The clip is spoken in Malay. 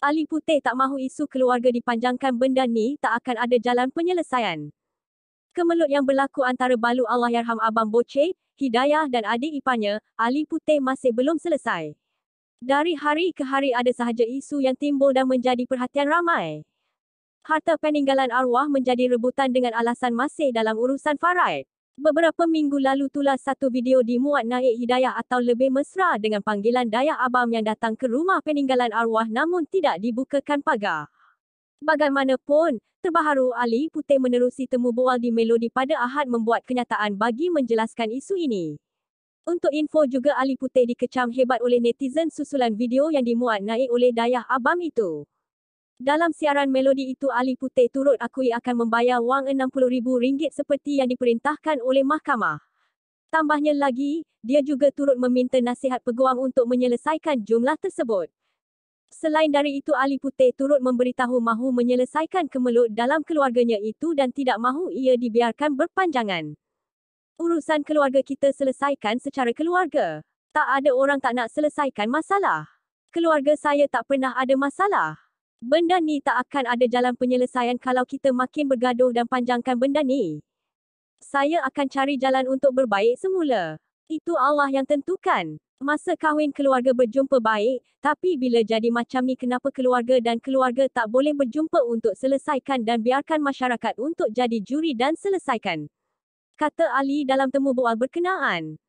Ali Putih tak mahu isu keluarga dipanjangkan benda ni tak akan ada jalan penyelesaian. Kemelut yang berlaku antara Balu Allahyarham Abang Boce, Hidayah dan adik ipanya, Ali Putih masih belum selesai. Dari hari ke hari ada sahaja isu yang timbul dan menjadi perhatian ramai. Harta peninggalan arwah menjadi rebutan dengan alasan masih dalam urusan faraid. Beberapa minggu lalu tular satu video dimuat naik hidayah atau lebih mesra dengan panggilan Dayak Abam yang datang ke rumah peninggalan arwah namun tidak dibukakan pagar. Bagaimanapun, terbaharu Ali Putih menerusi temu bual di Melodi pada Ahad membuat kenyataan bagi menjelaskan isu ini. Untuk info juga Ali Putih dikecam hebat oleh netizen susulan video yang dimuat naik oleh Dayah Abam itu. Dalam siaran melodi itu Ali Putih turut akui akan membayar wang RM60,000 seperti yang diperintahkan oleh mahkamah. Tambahnya lagi, dia juga turut meminta nasihat peguam untuk menyelesaikan jumlah tersebut. Selain dari itu Ali Putih turut memberitahu mahu menyelesaikan kemelut dalam keluarganya itu dan tidak mahu ia dibiarkan berpanjangan. Urusan keluarga kita selesaikan secara keluarga. Tak ada orang tak nak selesaikan masalah. Keluarga saya tak pernah ada masalah. Benda ni tak akan ada jalan penyelesaian kalau kita makin bergaduh dan panjangkan benda ni. Saya akan cari jalan untuk berbaik semula. Itu Allah yang tentukan. Masa kahwin keluarga berjumpa baik, tapi bila jadi macam ni kenapa keluarga dan keluarga tak boleh berjumpa untuk selesaikan dan biarkan masyarakat untuk jadi juri dan selesaikan. Kata Ali dalam temu bual berkenaan.